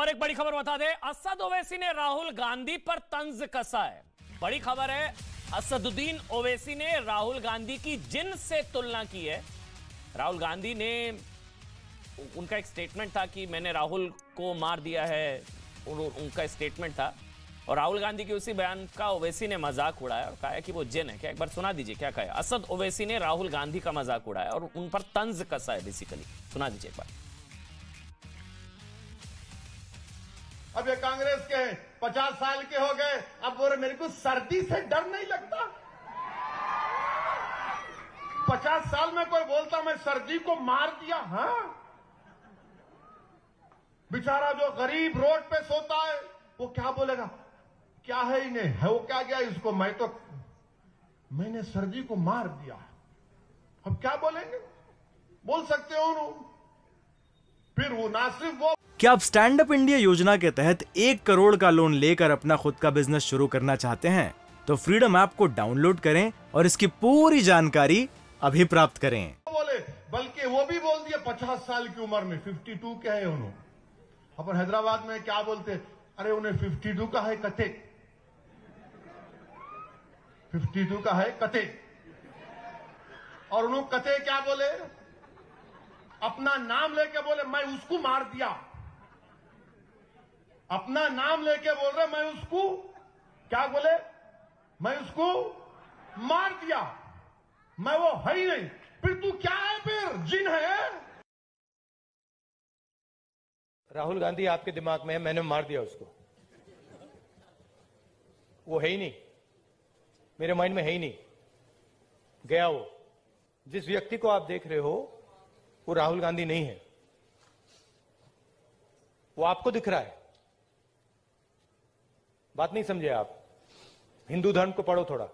और एक बड़ी खबर बता दे असद ओवैसी ने राहुल गांधी पर तंज कसा है बड़ी खबर है असदुद्दीन ओवैसी ने राहुल गांधी की जिन से तुलना की है राहुल गांधी ने उनका एक स्टेटमेंट था कि मैंने राहुल को मार दिया है उनका स्टेटमेंट था और राहुल गांधी के उसी बयान का ओवैसी ने मजाक उड़ाया और कहा कि वो जिन है क्या एक बार सुना दीजिए क्या कहा असद ओवैसी ने राहुल गांधी का मजाक उड़ाया और उन पर तंज कसा है बेसिकली सुना दीजिए एक बार अब ये कांग्रेस के पचास साल के हो गए अब बोल मेरे को सर्दी से डर नहीं लगता पचास साल में कोई बोलता मैं सर्दी को मार दिया हा बेचारा जो गरीब रोड पे सोता है वो क्या बोलेगा क्या है इन्हें है वो क्या गया इसको मैं तो मैंने सर्दी को मार दिया अब क्या बोलेंगे बोल सकते हो फिर वो ना सिर्फ वो क्या आप स्टैंड अप इंडिया योजना के तहत एक करोड़ का लोन लेकर अपना खुद का बिजनेस शुरू करना चाहते हैं तो फ्रीडम ऐप को डाउनलोड करें और इसकी पूरी जानकारी अभी प्राप्त करें बोले बल्कि वो भी बोल दिया पचास साल की उम्र में फिफ्टी टू के है उन्होंने अपन हैदराबाद में क्या बोलते अरे उन्हें फिफ्टी टू का है कथे फिफ्टी टू का है कथे और उन्होंने कथे क्या बोले अपना नाम लेके बोले मैं उसको मार दिया अपना नाम लेके बोल रहे मैं उसको क्या बोले मैं उसको मार दिया मैं वो है ही नहीं फिर तू क्या है फिर जिन है राहुल गांधी आपके दिमाग में है मैंने मार दिया उसको वो है ही नहीं मेरे माइंड में है ही नहीं गया वो जिस व्यक्ति को आप देख रहे हो वो राहुल गांधी नहीं है वो आपको दिख रहा है बात नहीं समझे आप हिंदू धर्म को पढ़ो थोड़ा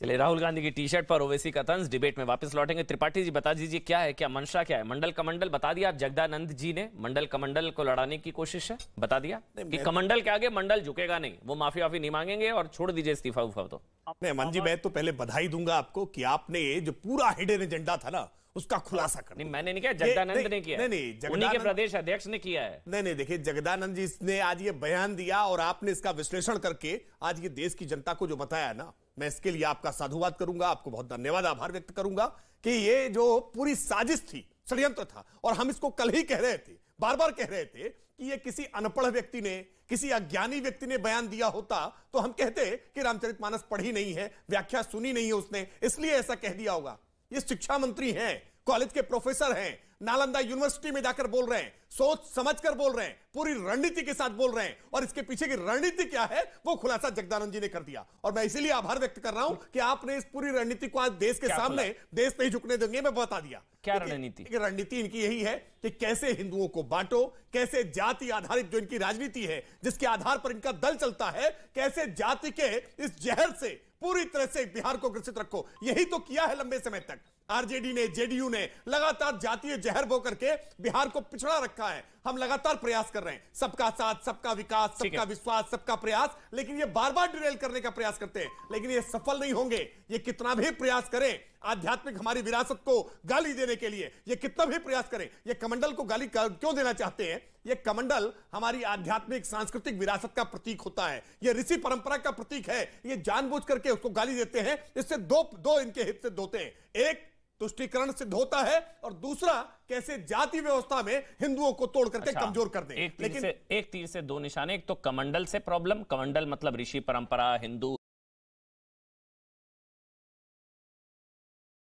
चलिए राहुल गांधी की टी शर्ट पर ओवैसी का तंज डिबेट में वापस लौटेंगे त्रिपाठी जी बता दीजिए क्या है क्या मंशा क्या है मंडल कमंडल बता दिया आप जगदानंद जी ने मंडल कमंडल को लड़ाने की कोशिश है बता दिया कि कमंडल के आगे मंडल झुकेगा नहीं वो माफी वाफी नहीं मांगेंगे और छोड़ दीजिए इस्तीफा उफा तो अमन जी मैं तो पहले बधाई दूंगा आपको कि आपने जो पूरा हिडन एजेंडा था ना उसका खुलासा कर मैंने नहीं किया जगदानंद ने किया नहीं नहीं जगदानंद के प्रदेश अध्यक्ष ने किया है नहीं नहीं देखिए जगदानंद जी ने आज ये बयान दिया और आपने इसका विश्लेषण करके आज ये देश की जनता को जो बताया ना मैं इसके लिए आपका साधुवाद करूंगा आपको बहुत धन्यवाद आभार व्यक्त करूंगा कि ये जो पूरी साजिश थी षड्यंत्र था और हम इसको कल ही कह रहे थे बार बार कह रहे थे कि ये किसी अनपढ़ व्यक्ति ने किसी अज्ञानी व्यक्ति ने बयान दिया होता तो हम कहते कि रामचरितमानस पढ़ी नहीं है व्याख्या सुनी नहीं है उसने इसलिए ऐसा कह दिया होगा ये शिक्षा मंत्री हैं कॉलेज के प्रोफेसर हैं नालंदा यूनिवर्सिटी में जाकर बोल रहे हैं सोच समझकर बोल रहे हैं पूरी रणनीति के साथ बोल रहे हैं और इसके पीछे की रणनीति क्या है वो खुलासा जगदानंद जी ने कर दिया और मैं इसीलिए आभार व्यक्त कर रहा हूं कि आपने इस पूरी रणनीति को आज देश के सामने देश नहीं झुकने देंगे मैं बता दिया क्या रणनीति रणनीति इनकी यही है कि कैसे हिंदुओं को बांटो कैसे जाति आधारित जो इनकी राजनीति है जिसके आधार पर इनका दल चलता है कैसे जाति के इस जहर से पूरी तरह से बिहार को ग्रसित रखो यही तो किया है लंबे समय तक आरजेडी ने जेडीयू ने लगातार जातीय जहर बो करके बिहार को पिछड़ा रखा रखा है हम लगातार प्रयास कर रहे हैं सबका साथ सबका विकास सबका विश्वास सबका प्रयास लेकिन ये बार बार डिरेल करने का प्रयास करते हैं लेकिन ये सफल नहीं होंगे ये कितना भी प्रयास करें आध्यात्मिक हमारी विरासत को गाली देने के लिए ये कितना भी प्रयास करें ये कमंडल को गाली क्यों देना चाहते हैं ये कमंडल हमारी आध्यात्मिक सांस्कृतिक विरासत का प्रतीक होता है ये ऋषि परंपरा का प्रतीक है ये जानबूझ करके उसको गाली देते हैं इससे दो दो इनके हित से दोते हैं एक तुष्टिकरण सिद्ध होता है और दूसरा कैसे जाति व्यवस्था में हिंदुओं को तोड़ करके अच्छा, कमजोर कर दे एक लेकिन से, एक तीर से दो निशाने एक तो कमंडल से प्रॉब्लम कमंडल मतलब ऋषि परंपरा हिंदू